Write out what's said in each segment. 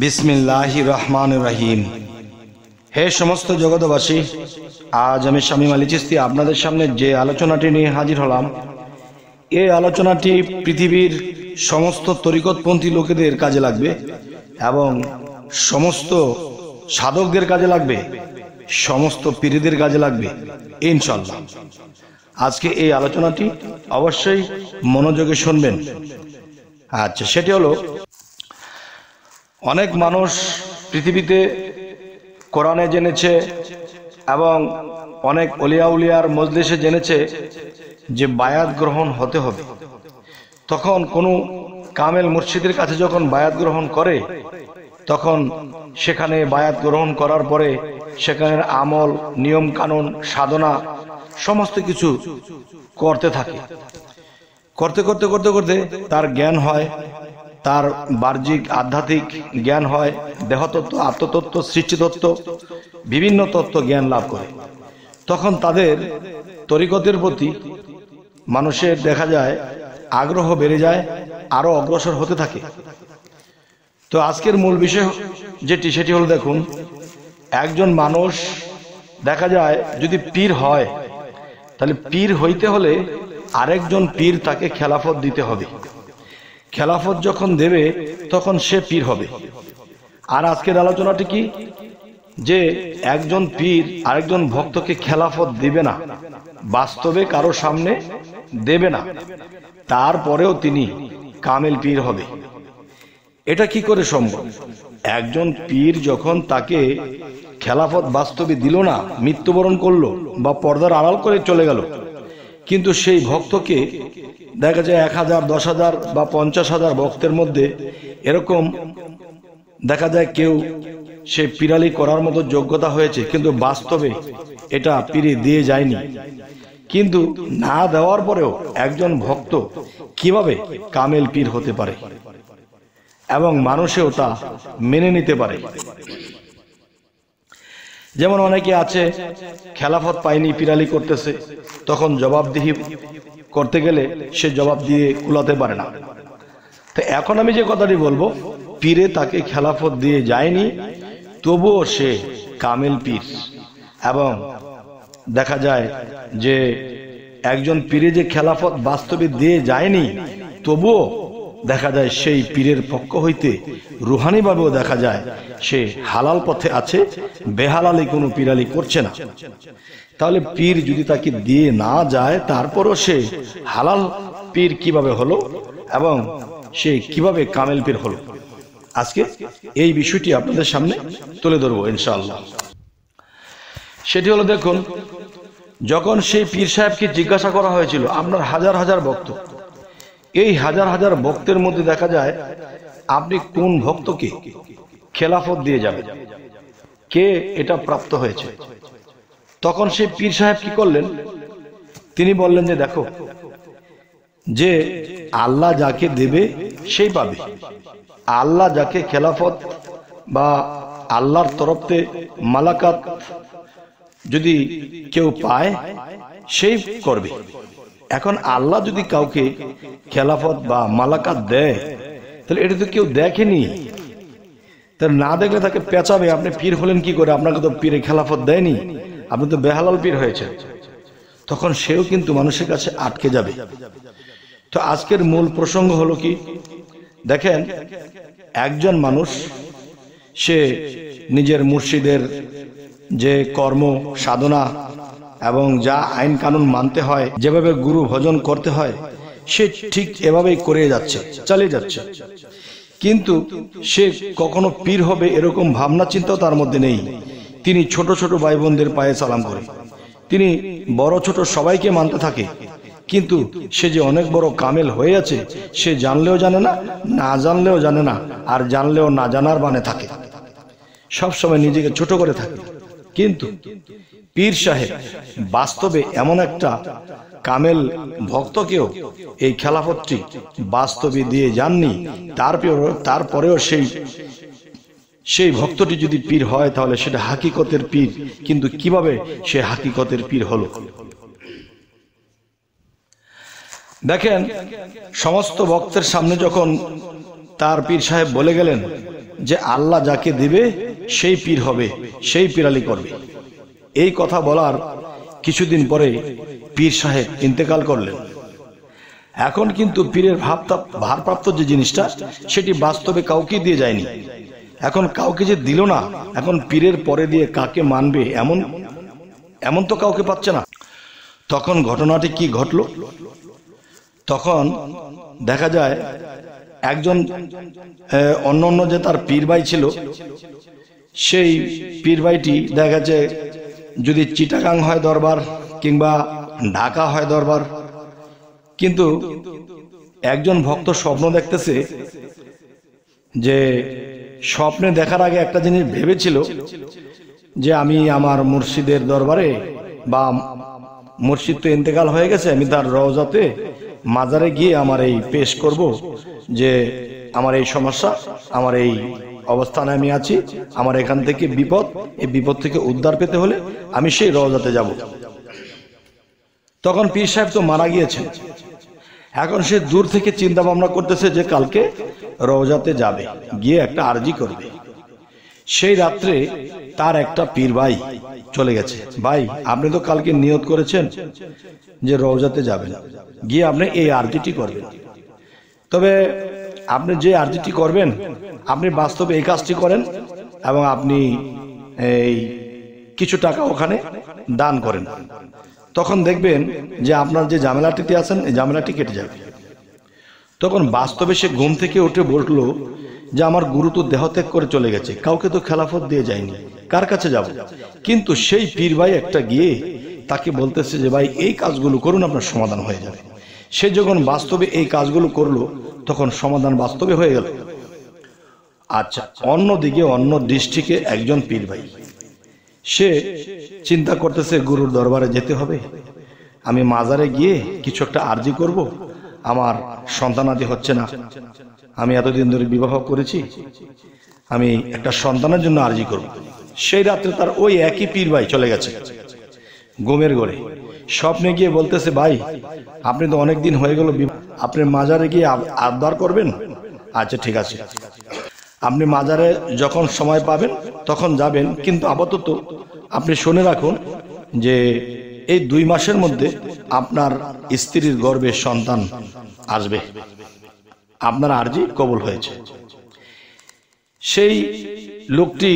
বিসমিল্লাহ রহমান রাহিম হে সমস্ত জগতবাসী আজ আমি স্বামী আলী চিস্তি আপনাদের সামনে যে আলোচনাটি নিয়ে হাজির হলাম এই আলোচনাটি পৃথিবীর সমস্ত তরিকতপন্থী লোকেদের কাজে লাগবে এবং সমস্ত সাধকদের কাজে লাগবে সমস্ত পীরিদের কাজে লাগবে ইনশাল্লাহ আজকে এই আলোচনাটি অবশ্যই মনোযোগে শুনবেন আচ্ছা সেটি হলো অনেক মানুষ পৃথিবীতে কোরআনে জেনেছে এবং অনেক অলিয়া উলিয়ার মজলিসে জেনেছে যে বায়াত গ্রহণ হতে হবে তখন কোনো কামেল মুর্শিদের কাছে যখন বায়াত গ্রহণ করে তখন সেখানে বায়াত গ্রহণ করার পরে সেখানের আমল নিয়ম কানুন সাধনা সমস্ত কিছু করতে থাকে করতে করতে করতে করতে তার জ্ঞান হয় তার বাহ্যিক আধ্যাত্মিক জ্ঞান হয় দেহতত্ত্ব আত্মতত্ত্ব সৃষ্টিতত্ত্ব বিভিন্ন তত্ত্ব জ্ঞান লাভ করে তখন তাদের তরিকতের প্রতি মানুষের দেখা যায় আগ্রহ বেড়ে যায় আরও অগ্রসর হতে থাকে তো আজকের মূল বিষয় যেটি সেটি হলো দেখুন একজন মানুষ দেখা যায় যদি পীর হয় তাহলে পীর হইতে হলে আরেকজন পীর তাকে খেলাফত দিতে হবে খেলাফত যখন দেবে তখন সে পীর হবে আর আজকের আলোচনাটি কি যে একজন পীর আরেকজন ভক্তকে খেলাফত দেবে না বাস্তবে কারো সামনে দেবে না তারপরেও তিনি কামেল পীর হবে এটা কি করে সম্ভব একজন পীর যখন তাকে খেলাফত বাস্তবে দিল না মৃত্যুবরণ করলো বা পর্দার আড়াল করে চলে গেল কিন্তু সেই ভক্তকে দেখা যায় এক হাজার দশ হাজার বা পঞ্চাশ হাজার ভক্তের মধ্যে এরকম দেখা যায় কেউ সে পিরালি করার মতো যোগ্যতা হয়েছে কিন্তু বাস্তবে এটা পিড়ি দিয়ে যায়নি কিন্তু না দেওয়ার পরেও একজন ভক্ত কিভাবে কামেল পীর হতে পারে এবং মানুষেও তা মেনে নিতে পারে যেমন অনেকে আছে খেলাফত পায়নি পিরালি করতেছে তখন জবাবদিহি করতে গেলে সে জবাব দিয়ে কুলাতে পারে না তো এখন আমি যে কথাটি বলবো পীরে তাকে খেলাফত দিয়ে যায়নি তবুও সে কামেল পীর এবং দেখা যায় যে একজন পীরে যে খেলাফত বাস্তবে দিয়ে যায়নি তবুও দেখা যায় সেই পীরের পক্ষ হইতে রুহানিভাবেও দেখা যায় সে হালাল পথে আছে বেহালালি কোনো পিরালি করছে না তাহলে পীর যদি তাকে দিয়ে না যায় তারপরও সে হালাল পীর কিভাবে হলো এবং সে কিভাবে কামেল পীর হলো আজকে এই বিষয়টি আপনাদের সামনে তুলে ধরবো ইনশাআল্লাহ সেটি হলো দেখুন যখন সেই পীর সাহেবকে জিজ্ঞাসা করা হয়েছিল আপনার হাজার হাজার বক্তব্য এই হাজার হাজার ভক্তের মধ্যে দেখা যায় আপনি কোন ভক্তকে খেলাফত দিয়ে যাবেন কে এটা প্রাপ্ত হয়েছে তখন সেই পীর সাহেব কি করলেন তিনি বললেন যে দেখো যে আল্লাহ যাকে দেবে সেই পাবে আল্লাহ যাকে খেলাফত বা আল্লাহর তরফতে মালাকাত যদি কেউ পায় সেই করবে এখন আল্লাহ যদি কাউকে খেলাফত বা মালাকাত দেয় তাহলে এটা তো কেউ দেখেনি তাহলে না দেখলে তাকে পেঁচাবে আপনি পীর হলেন কি করে আপনাকে তো পীরে খেলাফত দেয়নি আপনি তো বেহালাল পীর হয়েছে তখন সেও কিন্তু মানুষের কাছে আটকে যাবে তো আজকের মূল প্রসঙ্গ হলো কি দেখেন একজন মানুষ সে নিজের মুর্শিদের যে কর্ম সাধনা এবং যা আইন কানুন মানতে হয় যেভাবে গুরু ভজন করতে হয় সে ঠিক এভাবেই করে যাচ্ছে চালিয়ে যাচ্ছে কিন্তু সে কখনো পীর হবে এরকম ভাবনা চিন্তাও তার মধ্যে নেই তিনি ছোট ছোট ভাই বোনদের পায়ে সালাম করে তিনি বড় ছোট সবাইকে মানতে থাকে কিন্তু সে যে অনেক বড় কামেল হয়ে আছে সে জানলেও জানে না না জানলেও জানে না আর জানলেও না জানার বানে থাকে সবসময় নিজেকে ছোট করে থাকে কিন্তু পীর সাহেব বাস্তবে এমন একটা কামেল ভক্তকেও এই খেলাফতটি বাস্তবে দিয়ে যাননি তারপরেও তারপরেও সেই সেই ভক্তটি যদি পীর হয় তাহলে সেটা হাকিকতের পীর কিন্তু কিভাবে সে হাকিকতের পীর হলো দেখেন সমস্ত ভক্তের সামনে যখন তার পীর সাহেব বলে গেলেন যে আল্লাহ যাকে দিবে সেই পীর হবে সেই পিরালি করবে এই কথা বলার কিছুদিন পরে পীর সাহেব ইন্তেকাল করলেন এখন কিন্তু পীরের ভাবতাপ ভারপ্রাপ্ত যে জিনিসটা সেটি বাস্তবে কাউকে দিয়ে যায়নি এখন কাউকে যে দিল না এখন পীরের পরে দিয়ে কাকে মানবে এমন এমন তো কাউকে পাচ্ছে না তখন ঘটনাটি কি ঘটল তখন দেখা যায় একজন অন্য অন্য যে তার পীর ভাই ছিল সেই পীর ভাইটি দেখা যদি চিটাগাং হয় দরবার কিংবা ঢাকা হয় দরবার কিন্তু একজন ভক্ত স্বপ্ন দেখতেছে যে স্বপ্নে দেখার আগে একটা জিনিস ভেবেছিল যে আমি আমার মুর্শিদের দরবারে বা মুর্শিদ তো ইন্তেকাল হয়ে গেছে আমি তার রওজাতে মাজারে গিয়ে আমার এই পেশ করব যে আমার এই সমস্যা আমার এই অবস্থানে আমি আছি আমার এখান থেকে বিপদ এই বিপদ থেকে উদ্ধার পেতে হলে আমি সেই রওজাতে যাব তখন পীর সাহেব তো মারা গিয়েছেন এখন সে দূর থেকে চিন্তা ভাবনা করতেছে যে কালকে রওজাতে যাবে গিয়ে একটা আরজি করবে সেই রাত্রে তার একটা পীর ভাই চলে গেছে ভাই আপনি তো কালকে নিয়ত করেছেন যে রওজাতে যাবে গিয়ে আপনি এই আরজিটি করবেন তবে আপনি যে আর্জিটি করবেন আপনি বাস্তবে এই কাজটি করেন এবং আপনি এই কিছু টাকা ওখানে দান করেন তখন দেখবেন যে আপনার যে ঝামেলাটিতে আছেন এই ঝামেলাটি কেটে যাবে তখন বাস্তবে সে ঘুম থেকে উঠে বলল যে আমার গুরু তো দেহত্যাগ করে চলে গেছে কাউকে তো খেলাফত দিয়ে যায়নি কার কাছে যাব কিন্তু সেই পীর ভাই একটা গিয়ে তাকে বলতেছে যে ভাই এই কাজগুলো করুন আপনার সমাধান হয়ে যাবে সে যখন বাস্তবে এই কাজগুলো করলো তখন সমাধান বাস্তবে হয়ে গেল আচ্ছা অন্যদিকে অন্য দৃষ্টিকে একজন পীর ভাই সে চিন্তা করতেছে গুরুর দরবারে যেতে হবে আমি মাজারে গিয়ে কিছু একটা আর্জি করব আমার সন্তানাদি হচ্ছে না আমি এতদিন ধরে বিবাহ করেছি আমি একটা সন্তানের জন্য আর্জি করব সেই রাত্রে তার ওই একই পীর ভাই চলে গেছে গোমের গড়ে স্বপ্নে গিয়ে বলতেছে ভাই আপনি তো অনেক দিন হয়ে গেল আপনি মাজারে গিয়ে আবদার করবেন আচ্ছা ঠিক আছে আপনি মাজারে যখন সময় পাবেন তখন যাবেন কিন্তু আপাতত আপনি শুনে রাখুন যে এই দুই মাসের মধ্যে আপনার স্ত্রীর গর্বে সন্তান আসবে আপনার আর্জি কবুল হয়েছে সেই লোকটি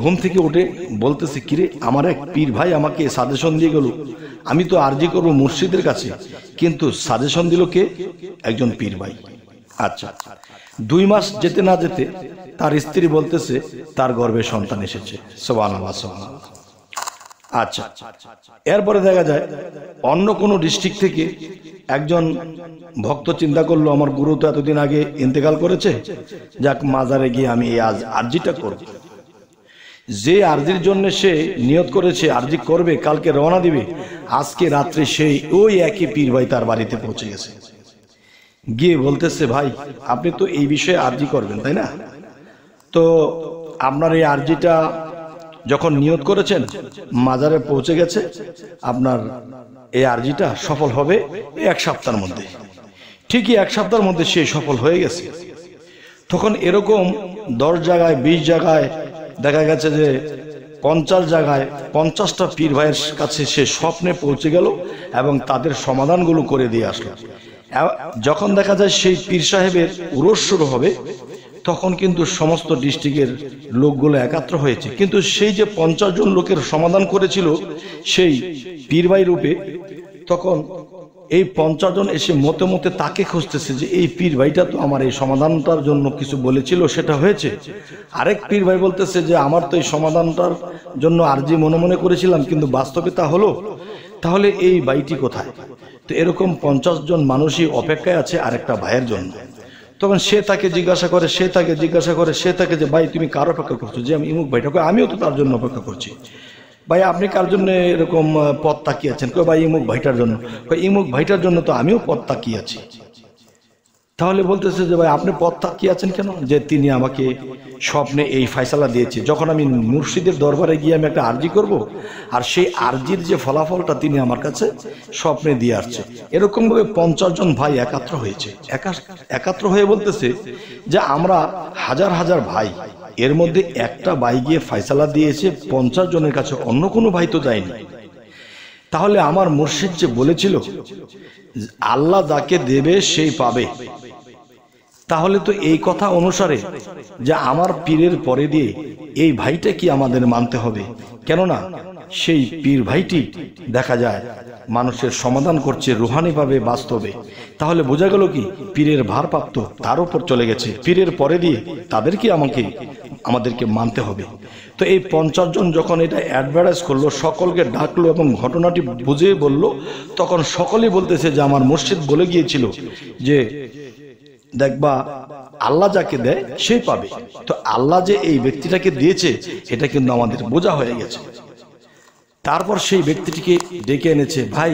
ঘুম থেকে উঠে বলতেছে কিরে আমার এক পীর ভাই আমাকে সাজেশন দিয়ে গেল আমি তো আরজি করবো মুর্শিদের কাছে কিন্তু সাজেশন দিল কে একজন পীর ভাই আচ্ছা দুই মাস যেতে না যেতে তার স্ত্রী বলতেছে তার গর্ভে সন্তান এসেছে সবান আল্লাহ সবান আল্লাহ আচ্ছা এরপরে দেখা যায় অন্য কোনো ডিস্ট্রিক্ট থেকে একজন ভক্ত চিন্তা করলো আমার গুরু তো এতদিন আগে ইন্তেকাল করেছে যাক মাজারে গিয়ে আমি এই আজ আর্জিটা করব যে আর্জির জন্য সে নিয়ত করেছে আর্জি করবে কালকে রওনা দিবে আজকে রাত্রে সেই ওই একই পীর ভাই তার বাড়িতে পৌঁছে গেছে গিয়ে বলতেছে ভাই আপনি তো এই বিষয়ে আর্জি করবেন তাই না তো আপনার এই আর্জিটা যখন নিয়ত করেছেন মাজারে পৌঁছে গেছে আপনার এই আর্জিটা সফল হবে এক সপ্তাহের মধ্যে ঠিকই এক সপ্তাহের মধ্যে সে সফল হয়ে গেছে তখন এরকম দশ জায়গায় বিশ জায়গায় দেখা গেছে যে পঞ্চাশ জায়গায় পঞ্চাশটা পীর ভাইয়ের কাছে সে স্বপ্নে পৌঁছে গেল এবং তাদের সমাধানগুলো করে দিয়ে আসলো যখন দেখা যায় সেই পীর সাহেবের উরস শুরু হবে তখন কিন্তু সমস্ত ডিস্ট্রিক্টের লোকগুলো একাত্র হয়েছে কিন্তু সেই যে পঞ্চাশ জন লোকের সমাধান করেছিল সেই পীরবাই রূপে তখন এই পঞ্চাশজন এসে মতে মতে তাকে খুঁজতেছে যে এই পীর ভাইটা তো আমার এই সমাধানটার জন্য কিছু বলেছিল সেটা হয়েছে আরেক পীর ভাই বলতেছে যে আমার তো এই সমাধানটার জন্য আর্জি মনে মনে করেছিলাম কিন্তু বাস্তবে তা হলো তাহলে এই বাইটি কোথায় তো এরকম পঞ্চাশ জন মানুষই অপেক্ষায় আছে আরেকটা ভাইয়ের জন্য তখন সে তাকে জিজ্ঞাসা করে সে তাকে জিজ্ঞাসা করে সে তাকে যে ভাই তুমি কার অপেক্ষা করছো যে আমি ইমুক ভাইটা আমিও তো তার জন্য অপেক্ষা করছি ভাই আপনি কার জন্য এরকম পথ তাকিয়েছেন কেউ ভাই ইমুক ভাইটার জন্য ইমুক ভাইটার জন্য তো আমিও পথ তাকিয়েছি তাহলে বলতেছে যে ভাই আপনি পথ আছেন কেন যে তিনি আমাকে স্বপ্নে এই ফাইসালা দিয়েছে যখন আমি মুর্শিদের দরবারে গিয়ে আমি একটা আর্জি করব। আর সেই আর্জির যে ফলাফলটা তিনি আমার কাছে স্বপ্নে দিয়ে আসছে এরকমভাবে পঞ্চাশ জন ভাই একাত্র হয়েছে একাত্র হয়ে বলতেছে যে আমরা হাজার হাজার ভাই এর মধ্যে একটা ভাই গিয়ে ফাইসালা দিয়েছে পঞ্চাশ জনের কাছে অন্য কোনো ভাই তো যায়নি তাহলে আমার মুর্শিদ যে বলেছিল আল্লাহ যাকে দেবে সেই পাবে তাহলে তো এই কথা অনুসারে যে আমার পীরের পরে দিয়ে এই ভাইটা কি আমাদের মানতে হবে কেননা সেই পীর ভাইটি দেখা যায় মানুষের সমাধান করছে রুহানিভাবে বাস্তবে তাহলে বোঝা গেল কি পীরের ভারপ্রাপ্ত তার উপর চলে গেছে পীরের পরে দিয়ে তাদেরকে আমাকে আমাদেরকে মানতে হবে তো এই পঞ্চাশ জন যখন এটা অ্যাডভার্টাইজ করলো সকলকে ডাকলো এবং ঘটনাটি বুঝিয়ে বলল তখন সকলেই বলতেছে যে আমার মসজিদ বলে গিয়েছিল যে দেখবা আল্লাহ যাকে দেয় সে পাবে তো আল্লাহ যে এই ব্যক্তিটাকে দিয়েছে এটা কিন্তু আমাদের বোঝা হয়ে গেছে তারপর সেই ব্যক্তিটিকে ডেকে এনেছে ভাই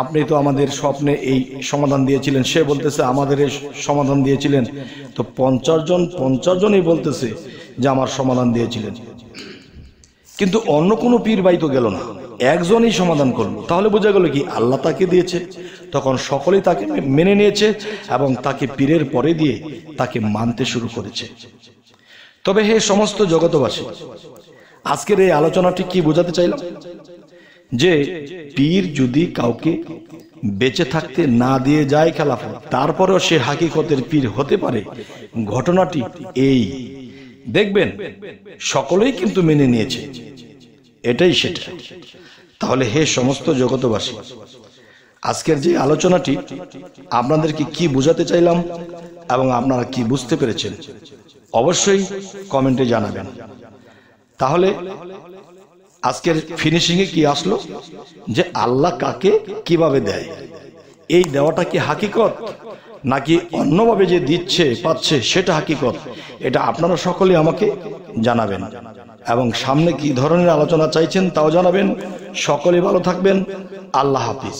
আপনি তো আমাদের স্বপ্নে এই সমাধান দিয়েছিলেন সে বলতেছে আমাদের এই সমাধান দিয়েছিলেন তো পঞ্চাশ জন পঞ্চাশ জনই বলতেছে যে আমার সমাধান দিয়েছিলেন কিন্তু অন্য কোনো পীর বাই তো গেল না একজনই সমাধান করল তাহলে বোঝা গেল কি আল্লাহ তাকে দিয়েছে তখন সকলেই তাকে মেনে নিয়েছে এবং তাকে পীরের পরে দিয়ে তাকে মানতে শুরু করেছে তবে হে সমস্ত জগতবাসী আজকের এই আলোচনাটি কি বোঝাতে চাইলাম যে পীর যদি কাউকে বেঁচে থাকতে না দিয়ে যায় খেলাফত তারপরেও সে হাকিকতের পীর হতে পারে ঘটনাটি এই দেখবেন সকলেই কিন্তু মেনে নিয়েছে এটাই সেটা তাহলে হে সমস্ত জগতবাসী আজকের যে আলোচনাটি আপনাদেরকে কি বুঝাতে চাইলাম এবং আপনারা কি বুঝতে পেরেছেন অবশ্যই কমেন্টে জানাবেন তাহলে আজকের ফিনিশিংয়ে কি আসলো যে আল্লাহ কাকে কিভাবে দেয় এই দেওয়াটা কি হাকিকত নাকি অন্যভাবে যে দিচ্ছে পাচ্ছে সেটা হাকিকত এটা আপনারা সকলে আমাকে জানাবেন এবং সামনে কি ধরনের আলোচনা চাইছেন তাও জানাবেন সকলে ভালো থাকবেন আল্লাহ হাফিজ